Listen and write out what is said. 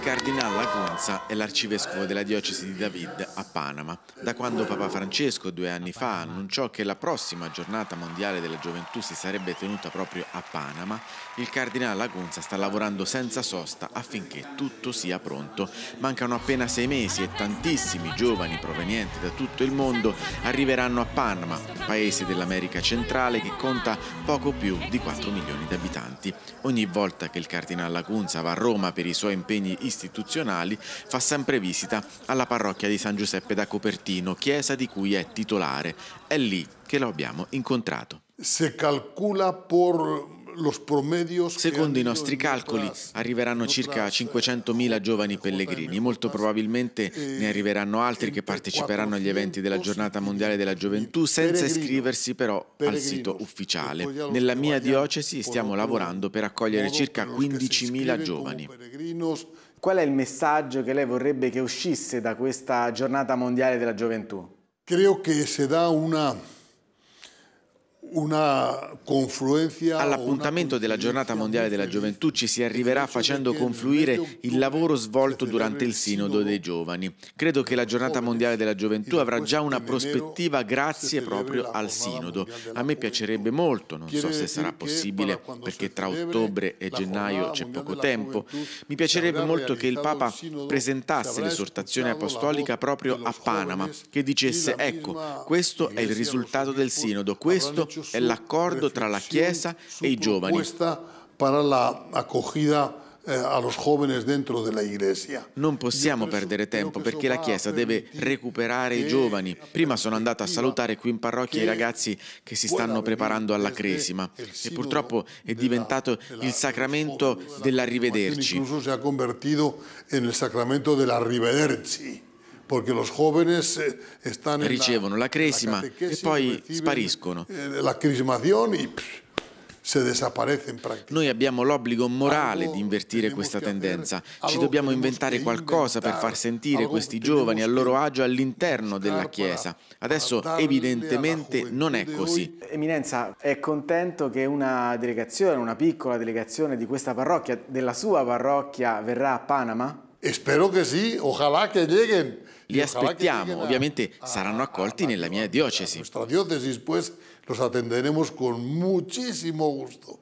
Cardinal Lagunza è l'arcivescovo della diocesi di David a Panama, da quando Papa Francesco due anni fa annunciò che la prossima giornata mondiale della gioventù si sarebbe tenuta proprio a Panama, il Cardinal Lagunza sta lavorando senza sosta affinché tutto sia pronto. Mancano appena sei mesi e tantissimi giovani provenienti da tutto il mondo arriveranno a Panama, paese dell'America centrale che conta poco più di 4 milioni di abitanti. Ogni volta che il Cardinal Lagunza va a Roma per i suoi impegni istituzionali, fa sempre visita alla parrocchia di San Giuseppe da Copertino, chiesa di cui è titolare. È lì che lo abbiamo incontrato. Si calcola per Secondo i nostri calcoli arriveranno circa 500.000 eh, giovani pellegrini, molto probabilmente ne arriveranno altri che parteciperanno agli eventi della giornata mondiale della gioventù senza iscriversi però al sito ufficiale. Nella mia diocesi stiamo lavorando per accogliere circa 15.000 giovani. Qual è il messaggio che lei vorrebbe che uscisse da questa giornata mondiale della gioventù? Credo che se da una una confluenza All'appuntamento della giornata mondiale della gioventù ci si arriverà facendo confluire il lavoro svolto durante il sinodo dei giovani. Credo che la giornata mondiale della gioventù avrà già una prospettiva grazie proprio al sinodo. A me piacerebbe molto, non so se sarà possibile perché tra ottobre e gennaio c'è poco tempo, mi piacerebbe molto che il Papa presentasse l'esortazione apostolica proprio a Panama, che dicesse ecco, questo è il risultato del sinodo, questo è l'accordo tra la Chiesa e i giovani. Eh, non possiamo perdere tempo perché la Chiesa deve recuperare i giovani. Prima sono andato a salutare qui in parrocchia i ragazzi che si stanno preparando alla cresima e purtroppo è diventato il sacramento dell'arrivederci. Incluso si è convertito nel sacramento dell'arrivederci perché i giovani stanno... ricevono la cresima e poi spariscono. Eh, la e... Noi abbiamo l'obbligo morale di invertire questa tendenza. Ci dobbiamo inventare qualcosa per far sentire questi giovani a loro agio all'interno della Chiesa. Adesso evidentemente non è così. Eminenza, è contento che una delegazione, una piccola delegazione di questa parrocchia, della sua parrocchia, verrà a Panama? Espero que sí, ojalá que lleguen. Los aspettiamo, obviamente serán saranno en la nella mia diocesi. Nuestra diócesis pues, los atenderemos con muchísimo gusto.